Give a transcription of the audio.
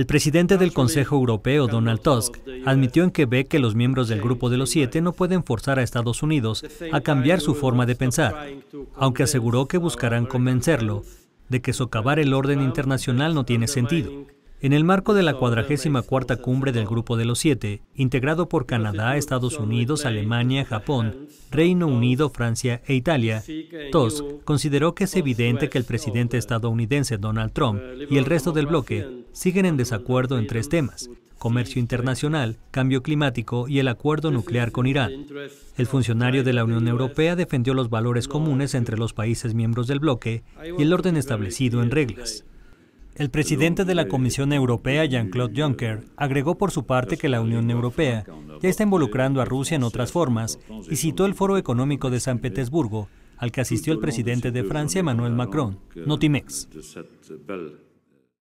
El presidente del Consejo Europeo, Donald Tusk, admitió en Quebec que los miembros del Grupo de los Siete no pueden forzar a Estados Unidos a cambiar su forma de pensar, aunque aseguró que buscarán convencerlo de que socavar el orden internacional no tiene sentido. En el marco de la 44 cumbre del Grupo de los Siete, integrado por Canadá, Estados Unidos, Alemania, Japón, Reino Unido, Francia e Italia, Tusk consideró que es evidente que el presidente estadounidense Donald Trump y el resto del bloque siguen en desacuerdo en tres temas, comercio internacional, cambio climático y el acuerdo nuclear con Irán. El funcionario de la Unión Europea defendió los valores comunes entre los países miembros del bloque y el orden establecido en reglas. El presidente de la Comisión Europea, Jean-Claude Juncker, agregó por su parte que la Unión Europea ya está involucrando a Rusia en otras formas y citó el Foro Económico de San Petersburgo, al que asistió el presidente de Francia, Emmanuel Macron, Notimex.